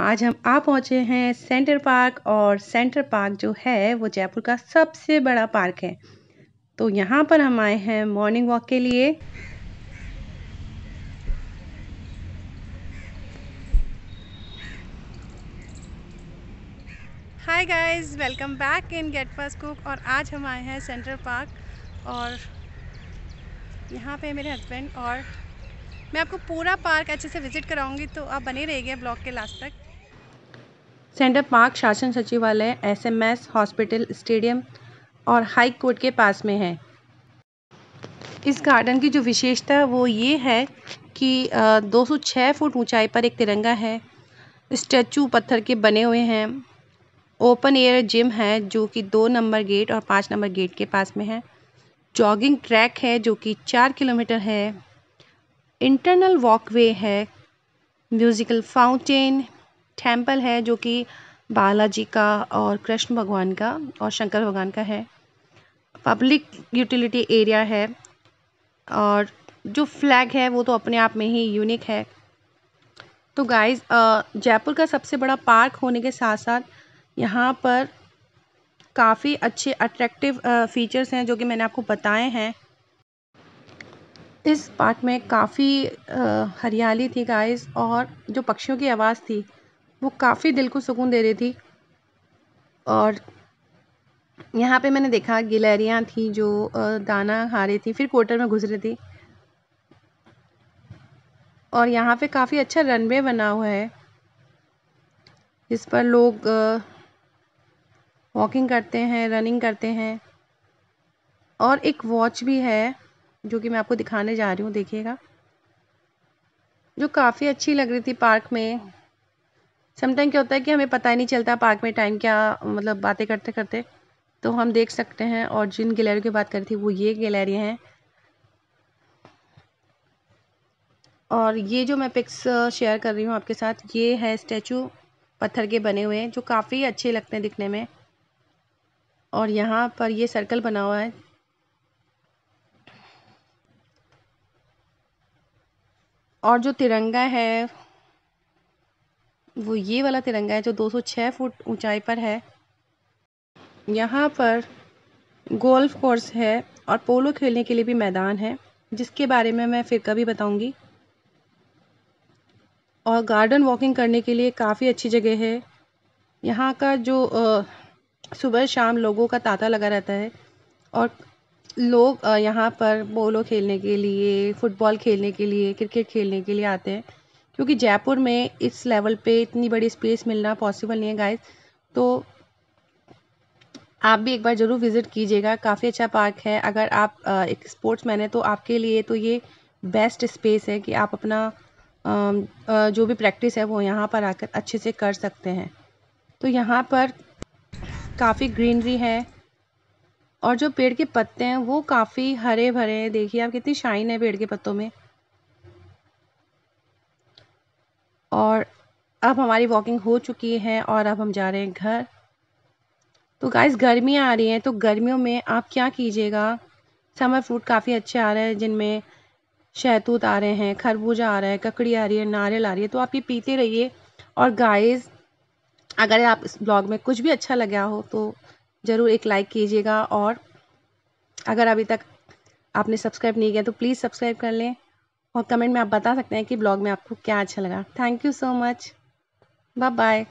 आज हम आ पहुँचे हैं सेंटर पार्क और सेंटर पार्क जो है वो जयपुर का सबसे बड़ा पार्क है तो यहाँ पर हम आए हैं मॉर्निंग वॉक के लिए hi guys welcome back in get first cook और आज हम आए हैं सेंटर पार्क और यहाँ पे मेरे हस्बैंड और मैं आपको पूरा पार्क अच्छे से विज़िट कराऊंगी तो आप बने रहिएगा ब्लॉग के लास्ट तक सेंटर पार्क शासन सचिवालय एसएमएस हॉस्पिटल स्टेडियम और हाई कोर्ट के पास में है इस गार्डन की जो विशेषता वो ये है कि 206 फुट ऊंचाई पर एक तिरंगा है स्टैचू पत्थर के बने हुए हैं ओपन एयर जिम है जो कि दो नंबर गेट और पाँच नंबर गेट के पास में है जॉगिंग ट्रैक है जो कि चार किलोमीटर है इंटरनल वॉकवे है म्यूज़िकल फाउंटेन टेंपल है जो कि बालाजी का और कृष्ण भगवान का और शंकर भगवान का है पब्लिक यूटिलिटी एरिया है और जो फ्लैग है वो तो अपने आप में ही यूनिक है तो गाइस जयपुर का सबसे बड़ा पार्क होने के साथ साथ यहाँ पर काफ़ी अच्छे अट्रैक्टिव फीचर्स हैं जो कि मैंने आपको बताए हैं इस पार्क में काफ़ी हरियाली थी गाइस और जो पक्षियों की आवाज़ थी वो काफ़ी दिल को सुकून दे रही थी और यहाँ पे मैंने देखा गिलहरियाँ थी जो दाना खा रही थी फिर क्वार्टर में घुस रही थी और यहाँ पे काफ़ी अच्छा रनवे बना हुआ है जिस पर लोग वॉकिंग करते हैं रनिंग करते हैं और एक वॉच भी है जो कि मैं आपको दिखाने जा रही हूँ देखिएगा जो काफ़ी अच्छी लग रही थी पार्क में समटाइम क्या होता है कि हमें पता ही नहीं चलता पार्क में टाइम क्या मतलब बातें करते करते तो हम देख सकते हैं और जिन गैलरी की बात करी थी वो ये गैलरी हैं और ये जो मैं पिक्स शेयर कर रही हूँ आपके साथ ये है स्टैचू पत्थर के बने हुए हैं जो काफ़ी अच्छे लगते हैं दिखने में और यहाँ पर ये सर्कल बना हुआ है और जो तिरंगा है वो ये वाला तिरंगा है जो 206 फुट ऊंचाई पर है यहाँ पर गोल्फ कोर्स है और पोलो खेलने के लिए भी मैदान है जिसके बारे में मैं फिर कभी बताऊंगी और गार्डन वॉकिंग करने के लिए काफ़ी अच्छी जगह है यहाँ का जो आ, सुबह शाम लोगों का तांता लगा रहता है और लोग यहाँ पर पोलो खेलने के लिए फ़ुटबॉल खेलने के लिए क्रिकेट खेलने के लिए आते हैं क्योंकि जयपुर में इस लेवल पे इतनी बड़ी स्पेस मिलना पॉसिबल नहीं है गाइस तो आप भी एक बार ज़रूर विज़िट कीजिएगा काफ़ी अच्छा पार्क है अगर आप एक स्पोर्ट्स मैन है तो आपके लिए तो ये बेस्ट स्पेस है कि आप अपना जो भी प्रैक्टिस है वो यहाँ पर आकर अच्छे से कर सकते हैं तो यहाँ पर काफ़ी ग्रीनरी है और जो पेड़ के पत्ते हैं वो काफ़ी हरे भरे हैं देखिए आप कितनी शाइन है पेड़ के पत्तों में और अब हमारी वॉकिंग हो चुकी है और अब हम जा रहे हैं घर तो गाइस गर्मियाँ आ रही हैं तो गर्मियों में आप क्या कीजिएगा समर फ्रूट काफ़ी अच्छे आ रहे हैं जिनमें शहतूत आ रहे हैं खरबूजा आ रहा है ककड़ी आ रही है नारियल आ रही है तो आप ये पीते रहिए और गाइस अगर आप इस ब्लॉग में कुछ भी अच्छा लगा हो तो ज़रूर एक लाइक कीजिएगा और अगर अभी तक आपने सब्सक्राइब नहीं किया तो प्लीज़ सब्सक्राइब कर लें और कमेंट में आप बता सकते हैं कि ब्लॉग में आपको क्या अच्छा लगा thank you so much bye bye